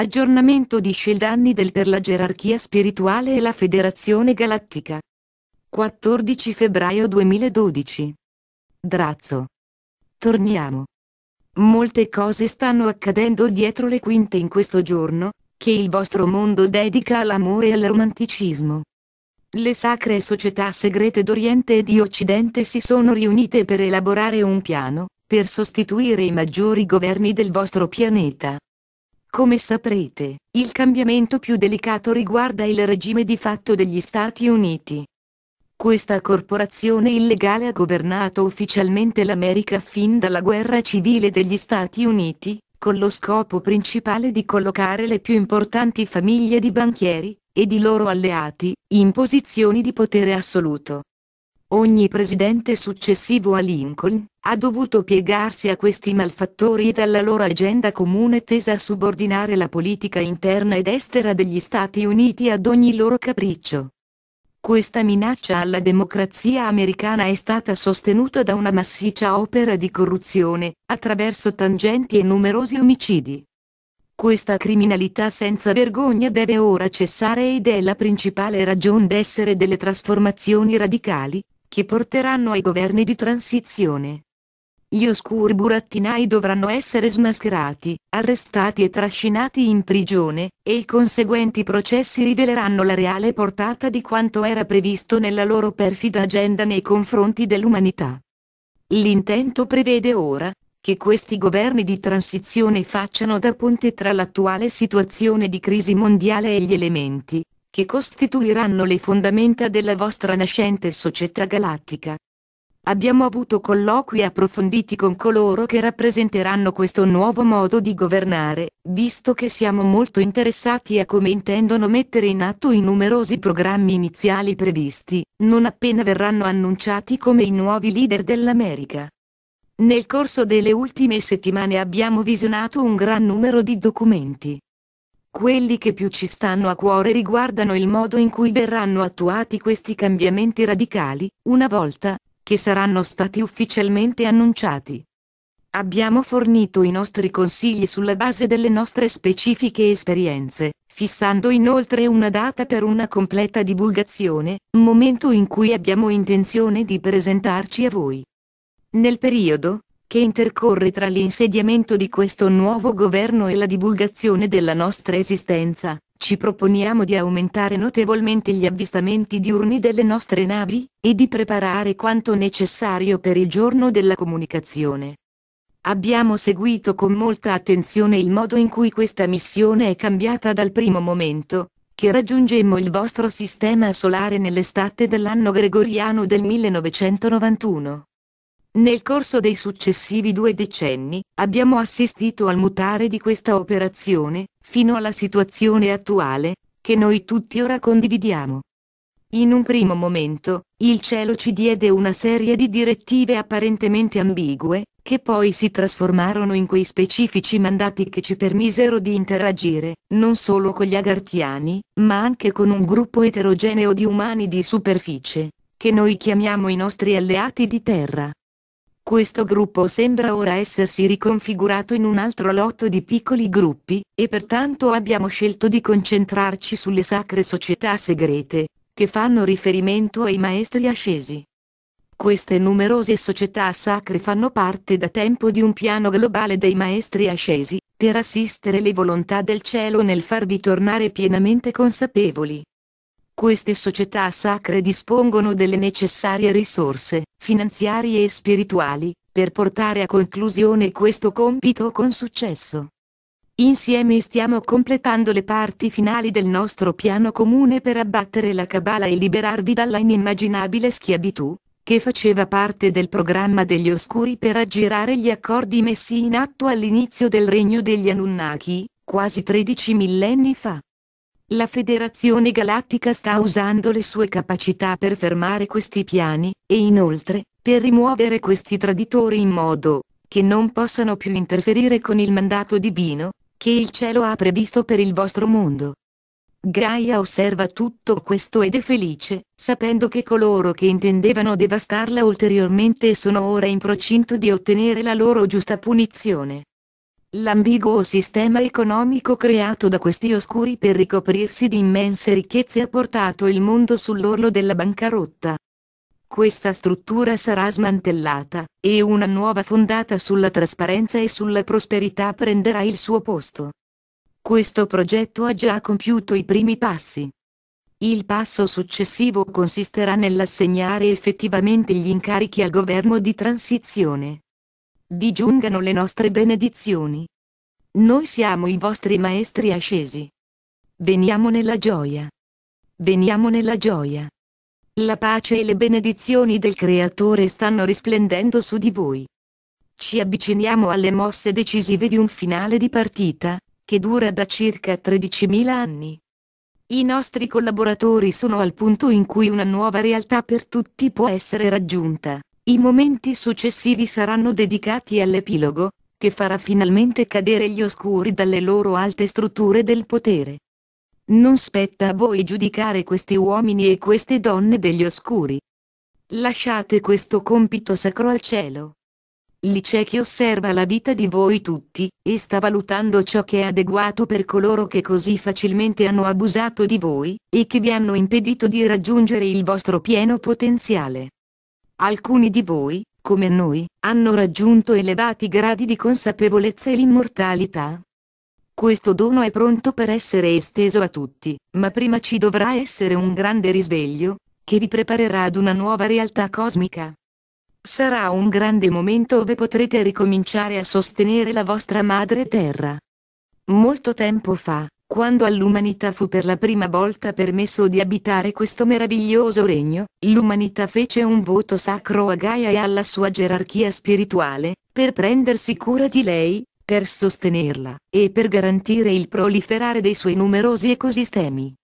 Aggiornamento di Sceldanni del per la gerarchia spirituale e la Federazione Galattica. 14 febbraio 2012. Drazzo. Torniamo. Molte cose stanno accadendo dietro le quinte in questo giorno, che il vostro mondo dedica all'amore e al romanticismo. Le sacre società segrete d'Oriente e di Occidente si sono riunite per elaborare un piano, per sostituire i maggiori governi del vostro pianeta, come saprete, il cambiamento più delicato riguarda il regime di fatto degli Stati Uniti. Questa corporazione illegale ha governato ufficialmente l'America fin dalla guerra civile degli Stati Uniti, con lo scopo principale di collocare le più importanti famiglie di banchieri, ed i loro alleati, in posizioni di potere assoluto. Ogni presidente successivo a Lincoln, ha dovuto piegarsi a questi malfattori ed alla loro agenda comune tesa a subordinare la politica interna ed estera degli Stati Uniti ad ogni loro capriccio. Questa minaccia alla democrazia americana è stata sostenuta da una massiccia opera di corruzione, attraverso tangenti e numerosi omicidi. Questa criminalità senza vergogna deve ora cessare ed è la principale ragion d'essere delle trasformazioni radicali, che porteranno ai governi di transizione. Gli oscuri burattinai dovranno essere smascherati, arrestati e trascinati in prigione, e i conseguenti processi riveleranno la reale portata di quanto era previsto nella loro perfida agenda nei confronti dell'umanità. L'intento prevede ora, che questi governi di transizione facciano da ponte tra l'attuale situazione di crisi mondiale e gli elementi, che costituiranno le fondamenta della vostra nascente società galattica. Abbiamo avuto colloqui approfonditi con coloro che rappresenteranno questo nuovo modo di governare, visto che siamo molto interessati a come intendono mettere in atto i numerosi programmi iniziali previsti, non appena verranno annunciati come i nuovi leader dell'America. Nel corso delle ultime settimane abbiamo visionato un gran numero di documenti. Quelli che più ci stanno a cuore riguardano il modo in cui verranno attuati questi cambiamenti radicali, una volta che saranno stati ufficialmente annunciati. Abbiamo fornito i nostri consigli sulla base delle nostre specifiche esperienze, fissando inoltre una data per una completa divulgazione, momento in cui abbiamo intenzione di presentarci a voi. Nel periodo, che intercorre tra l'insediamento di questo nuovo governo e la divulgazione della nostra esistenza, ci proponiamo di aumentare notevolmente gli avvistamenti diurni delle nostre navi, e di preparare quanto necessario per il giorno della comunicazione. Abbiamo seguito con molta attenzione il modo in cui questa missione è cambiata dal primo momento, che raggiungemmo il vostro sistema solare nell'estate dell'anno gregoriano del 1991. Nel corso dei successivi due decenni, abbiamo assistito al mutare di questa operazione, fino alla situazione attuale, che noi tutti ora condividiamo. In un primo momento, il cielo ci diede una serie di direttive apparentemente ambigue, che poi si trasformarono in quei specifici mandati che ci permisero di interagire, non solo con gli agartiani, ma anche con un gruppo eterogeneo di umani di superficie, che noi chiamiamo i nostri alleati di terra. Questo gruppo sembra ora essersi riconfigurato in un altro lotto di piccoli gruppi, e pertanto abbiamo scelto di concentrarci sulle sacre società segrete, che fanno riferimento ai maestri ascesi. Queste numerose società sacre fanno parte da tempo di un piano globale dei maestri ascesi, per assistere le volontà del cielo nel farvi tornare pienamente consapevoli. Queste società sacre dispongono delle necessarie risorse, finanziari e spirituali, per portare a conclusione questo compito con successo. Insieme stiamo completando le parti finali del nostro piano comune per abbattere la Cabala e liberarvi dalla inimmaginabile schiavitù, che faceva parte del programma degli Oscuri per aggirare gli accordi messi in atto all'inizio del regno degli Anunnaki, quasi 13 millenni fa. La Federazione Galattica sta usando le sue capacità per fermare questi piani, e inoltre, per rimuovere questi traditori in modo che non possano più interferire con il mandato divino, che il cielo ha previsto per il vostro mondo. Gaia osserva tutto questo ed è felice, sapendo che coloro che intendevano devastarla ulteriormente sono ora in procinto di ottenere la loro giusta punizione. L'ambiguo sistema economico creato da questi oscuri per ricoprirsi di immense ricchezze ha portato il mondo sull'orlo della bancarotta. Questa struttura sarà smantellata, e una nuova fondata sulla trasparenza e sulla prosperità prenderà il suo posto. Questo progetto ha già compiuto i primi passi. Il passo successivo consisterà nell'assegnare effettivamente gli incarichi al governo di transizione vi giungano le nostre benedizioni. Noi siamo i vostri maestri ascesi. Veniamo nella gioia. Veniamo nella gioia. La pace e le benedizioni del Creatore stanno risplendendo su di voi. Ci avviciniamo alle mosse decisive di un finale di partita, che dura da circa 13.000 anni. I nostri collaboratori sono al punto in cui una nuova realtà per tutti può essere raggiunta. I momenti successivi saranno dedicati all'epilogo, che farà finalmente cadere gli oscuri dalle loro alte strutture del potere. Non spetta a voi giudicare questi uomini e queste donne degli oscuri. Lasciate questo compito sacro al cielo. Lì c'è chi osserva la vita di voi tutti, e sta valutando ciò che è adeguato per coloro che così facilmente hanno abusato di voi, e che vi hanno impedito di raggiungere il vostro pieno potenziale. Alcuni di voi, come noi, hanno raggiunto elevati gradi di consapevolezza e l'immortalità. Questo dono è pronto per essere esteso a tutti, ma prima ci dovrà essere un grande risveglio, che vi preparerà ad una nuova realtà cosmica. Sarà un grande momento dove potrete ricominciare a sostenere la vostra madre terra. Molto tempo fa, quando all'umanità fu per la prima volta permesso di abitare questo meraviglioso regno, l'umanità fece un voto sacro a Gaia e alla sua gerarchia spirituale, per prendersi cura di lei, per sostenerla, e per garantire il proliferare dei suoi numerosi ecosistemi.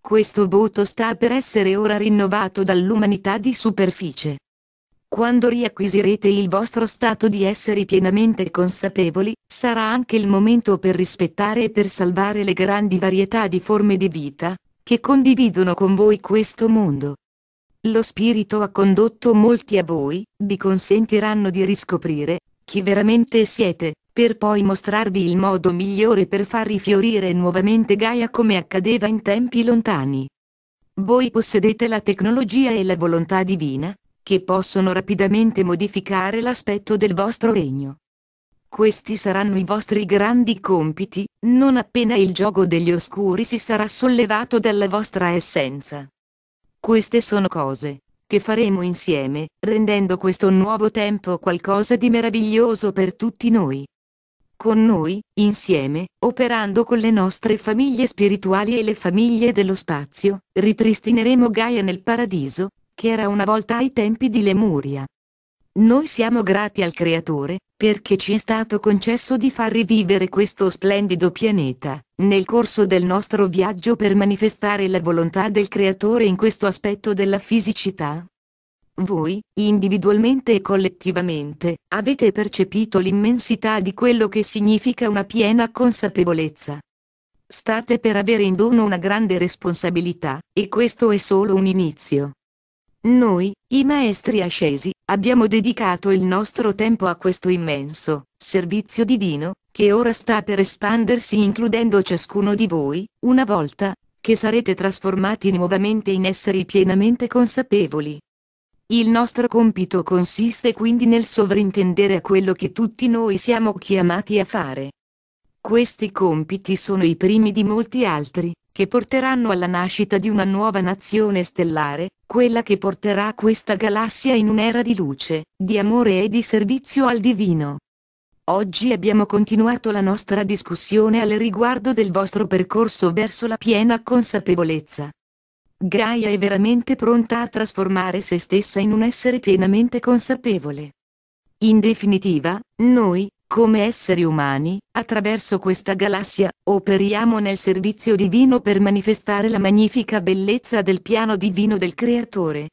Questo voto sta per essere ora rinnovato dall'umanità di superficie. Quando riacquisirete il vostro stato di essere pienamente consapevoli, sarà anche il momento per rispettare e per salvare le grandi varietà di forme di vita, che condividono con voi questo mondo. Lo spirito ha condotto molti a voi, vi consentiranno di riscoprire, chi veramente siete, per poi mostrarvi il modo migliore per far rifiorire nuovamente Gaia come accadeva in tempi lontani. Voi possedete la tecnologia e la volontà divina, che possono rapidamente modificare l'aspetto del vostro regno. Questi saranno i vostri grandi compiti, non appena il gioco degli oscuri si sarà sollevato dalla vostra essenza. Queste sono cose che faremo insieme, rendendo questo nuovo tempo qualcosa di meraviglioso per tutti noi. Con noi, insieme, operando con le nostre famiglie spirituali e le famiglie dello spazio, ripristineremo Gaia nel paradiso, che era una volta ai tempi di Lemuria. Noi siamo grati al Creatore, perché ci è stato concesso di far rivivere questo splendido pianeta, nel corso del nostro viaggio per manifestare la volontà del Creatore in questo aspetto della fisicità. Voi, individualmente e collettivamente, avete percepito l'immensità di quello che significa una piena consapevolezza. State per avere in dono una grande responsabilità, e questo è solo un inizio. Noi, i maestri ascesi, abbiamo dedicato il nostro tempo a questo immenso servizio divino, che ora sta per espandersi includendo ciascuno di voi, una volta che sarete trasformati nuovamente in esseri pienamente consapevoli. Il nostro compito consiste quindi nel sovrintendere a quello che tutti noi siamo chiamati a fare. Questi compiti sono i primi di molti altri, che porteranno alla nascita di una nuova nazione stellare, quella che porterà questa galassia in un'era di luce, di amore e di servizio al divino. Oggi abbiamo continuato la nostra discussione al riguardo del vostro percorso verso la piena consapevolezza. Gaia è veramente pronta a trasformare se stessa in un essere pienamente consapevole. In definitiva, noi, come esseri umani, attraverso questa galassia, operiamo nel servizio divino per manifestare la magnifica bellezza del piano divino del Creatore.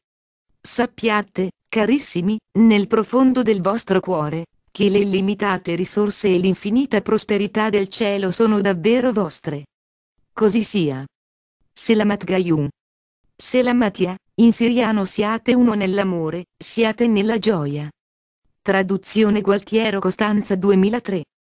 Sappiate, carissimi, nel profondo del vostro cuore, che le illimitate risorse e l'infinita prosperità del cielo sono davvero vostre. Così sia. Selamat Gayun. Selamatia, in siriano siate uno nell'amore, siate nella gioia. Traduzione Gualtiero Costanza 2003